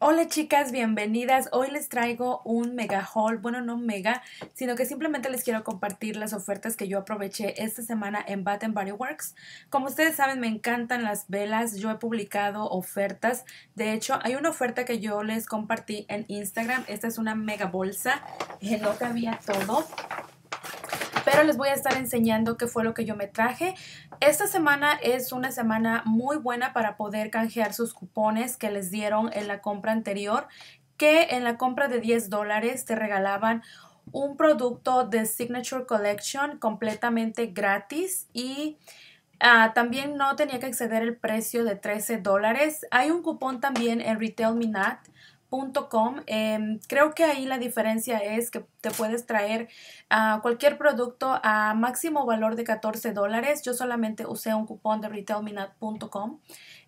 Hola chicas, bienvenidas. Hoy les traigo un mega haul, bueno, no mega, sino que simplemente les quiero compartir las ofertas que yo aproveché esta semana en Bath Body Works. Como ustedes saben, me encantan las velas, yo he publicado ofertas. De hecho, hay una oferta que yo les compartí en Instagram. Esta es una mega bolsa, eh, no cabía todo, pero les voy a estar enseñando qué fue lo que yo me traje. Esta semana es una semana muy buena para poder canjear sus cupones que les dieron en la compra anterior, que en la compra de 10 dólares te regalaban un producto de Signature Collection completamente gratis y ah, también no tenía que exceder el precio de 13 dólares. Hay un cupón también en Retail Nut. Em, creo que ahí la diferencia es que te puedes traer ah, cualquier producto a máximo valor de 14 dólares. Yo solamente usé un cupón de retailminat.com.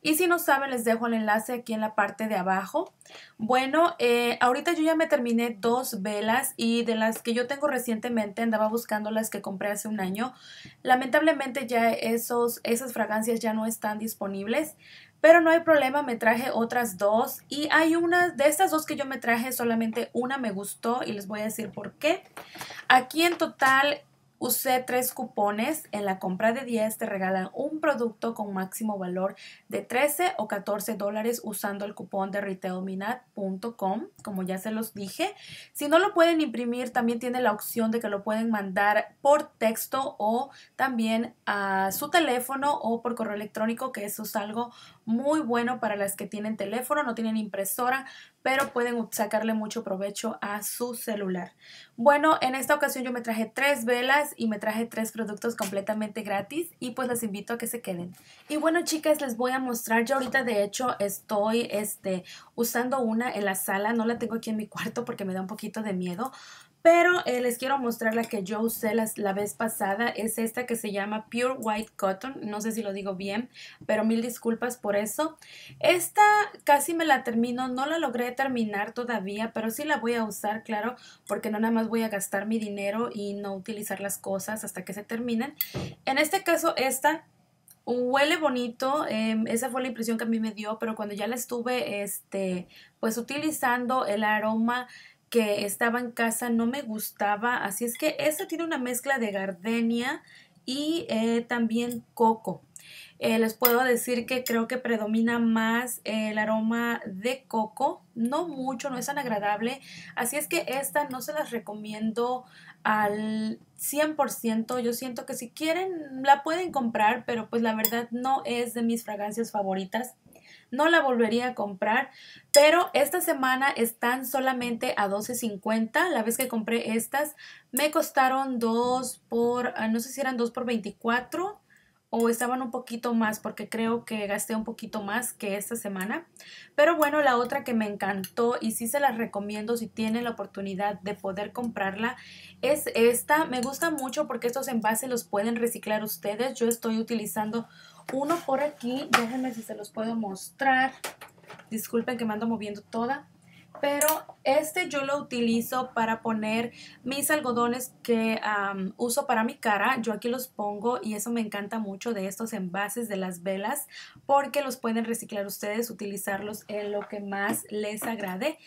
Y si no saben, les dejo el enlace aquí en la parte de abajo. Bueno, eh, ahorita yo ya me terminé dos velas y de las que yo tengo recientemente, andaba buscando las que compré hace un año. Lamentablemente ya esos, esas fragancias ya no están disponibles, pero no hay problema, me traje otras dos y hay una de estas dos que yo me traje, solamente una me gustó y les voy a decir por qué. Aquí en total Usé tres cupones. En la compra de 10 te regalan un producto con máximo valor de 13 o 14 dólares usando el cupón de retailminat.com, como ya se los dije. Si no lo pueden imprimir, también tiene la opción de que lo pueden mandar por texto o también a su teléfono o por correo electrónico, que eso es algo muy bueno para las que tienen teléfono, no tienen impresora, pero pueden sacarle mucho provecho a su celular. Bueno, en esta ocasión yo me traje tres velas y me traje tres productos completamente gratis y pues las invito a que se queden. Y bueno chicas, les voy a mostrar, yo ahorita de hecho estoy este, usando una en la sala, no la tengo aquí en mi cuarto porque me da un poquito de miedo, pero eh, les quiero mostrar la que yo usé la, la vez pasada. Es esta que se llama Pure White Cotton. No sé si lo digo bien, pero mil disculpas por eso. Esta casi me la termino. No la logré terminar todavía, pero sí la voy a usar, claro, porque no nada más voy a gastar mi dinero y no utilizar las cosas hasta que se terminen. En este caso, esta huele bonito, em, esa fue la impresión que a mí me dio, pero cuando ya la estuve, este, pues utilizando el aroma que estaba en casa no me gustaba, así es que esta tiene una mezcla de gardenia y eh, también coco. Eh, les puedo decir que creo que predomina más el aroma de coco, no mucho, no es tan agradable, así es que esta no se las recomiendo al 100%, yo siento que si quieren la pueden comprar, pero pues la verdad no es de mis fragancias favoritas no la volvería a comprar, pero esta semana están solamente a $12.50. La vez que compré estas me costaron 2 por, ah, no sé si eran dos por 24 o estaban un poquito más porque creo que gasté un poquito más que esta semana. Pero bueno, la otra que me encantó y sí se las recomiendo si tienen la oportunidad de poder comprarla es esta. Me gusta mucho porque estos envases los pueden reciclar ustedes. Yo estoy utilizando uno por aquí. Déjenme si se los puedo mostrar. Disculpen que me ando moviendo toda pero este yo lo utilizo para poner mis algodones que uso para mi cara. Yo aquí los pongo y eso me encanta mucho de estos envases de las velas porque los pueden reciclar ustedes, utilizarlos en lo que más les agrade.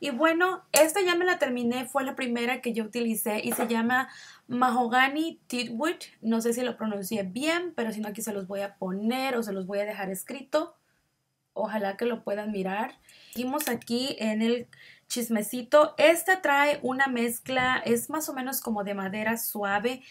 Y bueno, esta ya me la terminé, fue la primera que yo utilicé y se llama Mahogany Tidwood, No sé si lo pronuncié bien, pero si no aquí se los voy a poner o se los voy a dejar escrito. Ojalá que lo puedan mirar. Seguimos aquí en el chismecito. Esta trae una mezcla, es más o menos como de madera suave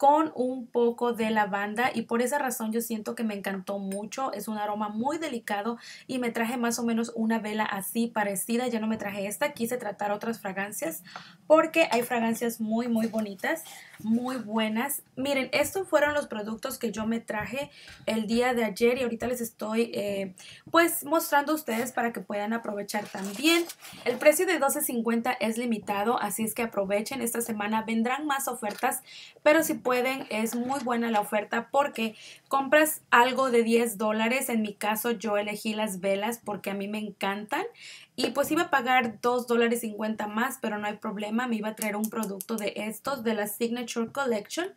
con un poco de lavanda y por esa razón yo siento que me encantó mucho. Es un aroma muy delicado y me traje más o menos una vela así parecida. Ya no me traje esta, quise tratar otras fragancias porque hay fragancias muy muy bonitas, muy buenas. Miren, estos fueron los productos que yo me traje el día de ayer y ahorita les estoy eh, pues mostrando a ustedes para que puedan aprovechar también. El precio de $12.50 es limitado, así es que aprovechen. Esta semana vendrán más ofertas, pero si pueden es muy buena la oferta porque compras algo de 10 dólares. En mi caso yo elegí las velas porque a mí me encantan. Y pues iba a pagar $2.50 dólares más, pero no hay problema. Me iba a traer un producto de estos, de la Signature Collection.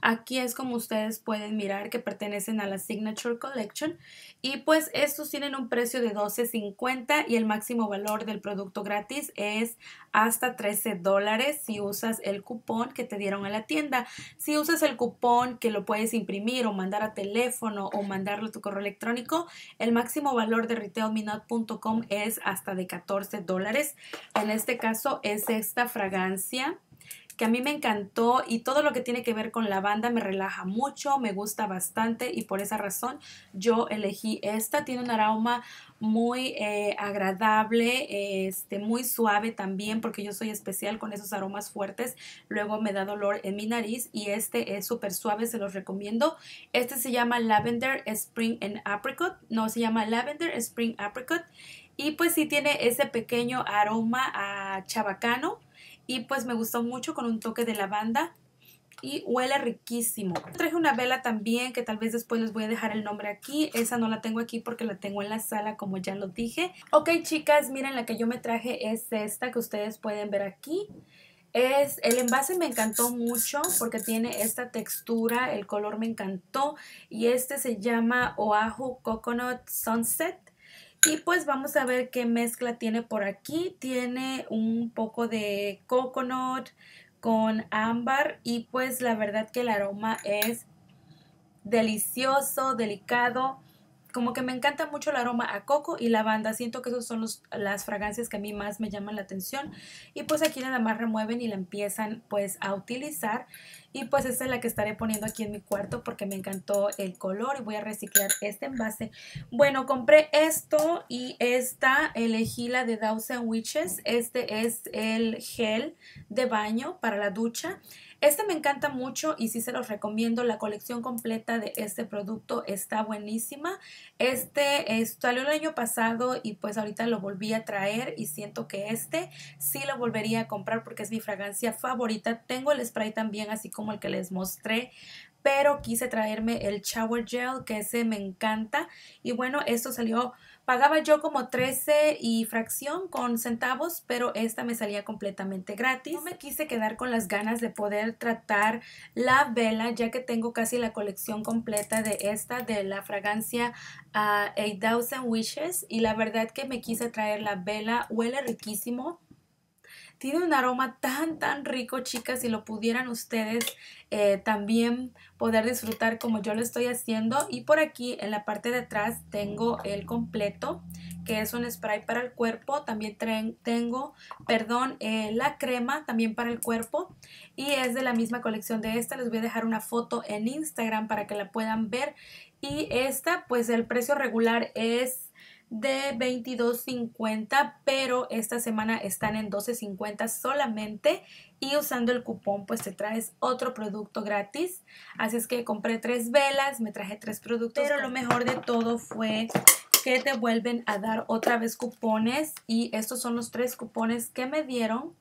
Aquí es como ustedes pueden mirar que pertenecen a la Signature Collection. Y pues estos tienen un precio de $12.50 y el máximo valor del producto gratis es hasta $13 dólares si usas el cupón que te dieron a la tienda. Si usas el cupón que lo puedes imprimir o mandar a teléfono o mandarlo a tu correo electrónico, el máximo valor de retailminot.com es hasta de 14 dólares. En este caso es esta fragancia que a mí me encantó y todo lo que tiene que ver con lavanda me relaja mucho, me gusta bastante y por esa razón yo elegí esta. Tiene un aroma muy eh, agradable, este, muy suave también porque yo soy especial con esos aromas fuertes. Luego me da dolor en mi nariz y este es súper suave, se los recomiendo. Este se llama Lavender Spring and Apricot, no, se llama Lavender Spring Apricot y pues sí tiene ese pequeño aroma a chabacano. Y pues me gustó mucho con un toque de lavanda. Y huele riquísimo. Traje una vela también que tal vez después les voy a dejar el nombre aquí. Esa no la tengo aquí porque la tengo en la sala como ya lo dije. Ok chicas, miren la que yo me traje es esta que ustedes pueden ver aquí. Es, el envase me encantó mucho porque tiene esta textura, el color me encantó y este se llama Oahu Coconut Sunset y pues vamos a ver qué mezcla tiene por aquí. Tiene un poco de coconut con ámbar y pues la verdad que el aroma es delicioso, delicado. Como que me encanta mucho el aroma a coco y lavanda. Siento que esas son las fragancias que a mí más me llaman la atención. Y pues aquí nada más remueven y la empiezan pues a utilizar. Y pues esta es la que estaré poniendo aquí en mi cuarto porque me encantó el color y voy a reciclar este envase. Bueno, compré esto y esta elegí la de and Witches. Este es el gel de baño para la ducha. Este me encanta mucho y sí se los recomiendo. La colección completa de este producto está buenísima. Este eh, salió el año pasado y pues ahorita lo volví a traer y siento que este sí lo volvería a comprar porque es mi fragancia favorita. Tengo el spray también así como el que les mostré, pero quise traerme el shower gel que ese me encanta y bueno esto salió pagaba yo como 13 y fracción con centavos pero esta me salía completamente gratis no me quise quedar con las ganas de poder tratar la vela ya que tengo casi la colección completa de esta de la fragancia a ah, 8000 wishes y la verdad que me quise traer la vela huele riquísimo tiene un aroma tan, tan rico, chicas, si lo pudieran ustedes eh, también poder disfrutar como yo lo estoy haciendo. Y por aquí en la parte de atrás tengo el completo, que es un spray para el cuerpo. También tengo, perdón, eh, la crema también para el cuerpo. Y es de la misma colección de esta. Les voy a dejar una foto en Instagram para que la puedan ver. Y esta, pues el precio regular es de 22.50, pero esta semana están en 12.50 solamente y usando el cupón pues te traes otro producto gratis. Así es que compré tres velas, me traje tres productos, pero lo mejor de todo fue que te vuelven a dar otra vez cupones y estos son los tres cupones que me dieron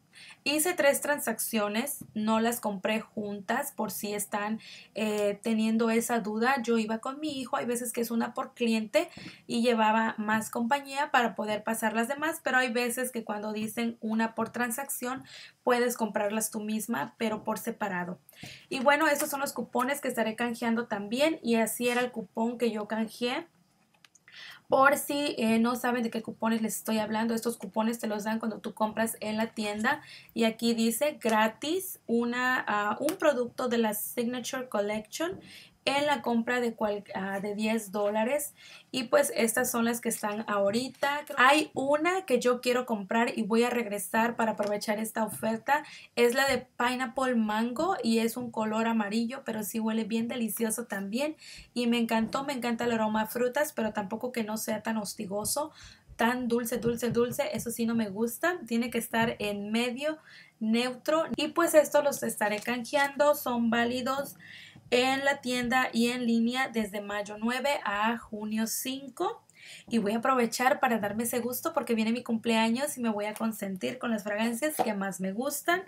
Hice tres transacciones, no las compré juntas por si están eh, teniendo esa duda. Yo iba con mi hijo, hay veces que es una por cliente y llevaba más compañía para poder pasar las demás, pero hay veces que cuando dicen una por transacción, puedes comprarlas tú misma, pero por separado. Y bueno, esos son los cupones que estaré canjeando también y así era el cupón que yo canjeé por si eh, no saben de qué cupones les estoy hablando, estos cupones te los dan cuando tú compras en la tienda. Y aquí dice gratis una, ah, un producto de la Signature Collection en la compra de, ah, de 10 dólares. Y pues estas son las que están ahorita. Hay una que yo quiero comprar y voy a regresar para aprovechar esta oferta. Es la de Pineapple Mango y es un color amarillo, pero sí huele bien delicioso también. Y me encantó, me encanta el aroma a frutas, pero tampoco que no sea tan hostigoso tan dulce, dulce, dulce, eso sí no me gusta, tiene que estar en medio, neutro y pues estos los estaré canjeando, son válidos en la tienda y en línea desde mayo 9 a junio 5. Y voy a aprovechar para darme ese gusto porque viene mi cumpleaños y me voy a consentir con las fragancias que más me gustan.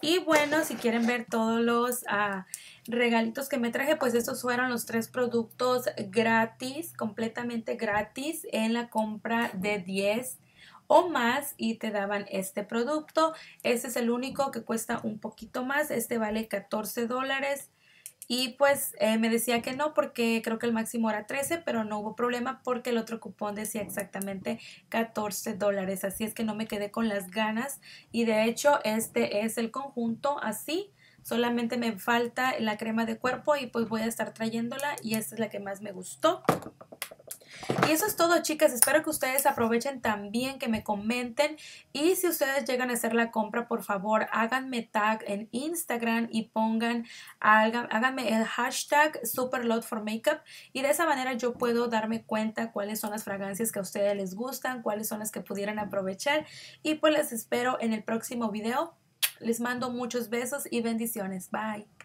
Y bueno, si quieren ver todos los ah, regalitos que me traje, pues estos fueron los tres productos gratis, completamente gratis en la compra de 10 o más y te daban este producto. Este es el único que cuesta un poquito más. Este vale 14 dólares. Y pues eh, me decía que no porque creo que el máximo era 13, pero no hubo problema porque el otro cupón decía exactamente 14 dólares. Así es que no me quedé con las ganas. Y de hecho este es el conjunto así. Solamente me falta la crema de cuerpo y pues voy a estar trayéndola y esta es la que más me gustó. Y eso es todo, chicas. Espero que ustedes aprovechen también, que me comenten. Y si ustedes llegan a hacer la compra, por favor, háganme tag en Instagram y pongan, háganme el hashtag SuperLotForMakeup. Y de esa manera yo puedo darme cuenta cuáles son las fragancias que a ustedes les gustan, cuáles son las que pudieran aprovechar. Y pues les espero en el próximo video. Les mando muchos besos y bendiciones. Bye.